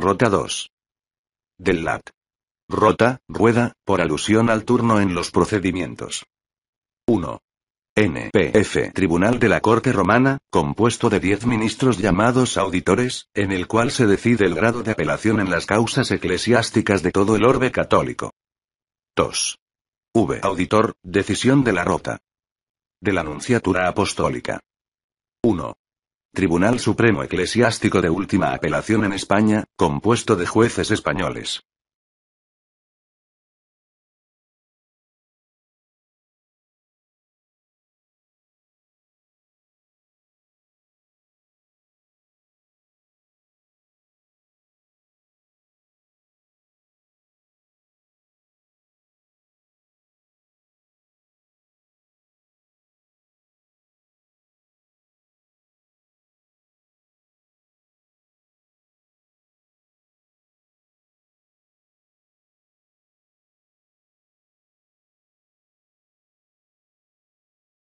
Rota 2. Del lat. Rota, rueda, por alusión al turno en los procedimientos. 1. NPF Tribunal de la Corte Romana, compuesto de 10 ministros llamados auditores, en el cual se decide el grado de apelación en las causas eclesiásticas de todo el orbe católico. 2. V. Auditor, decisión de la Rota. De la Nunciatura Apostólica. 1. Tribunal Supremo Eclesiástico de Última Apelación en España, compuesto de jueces españoles.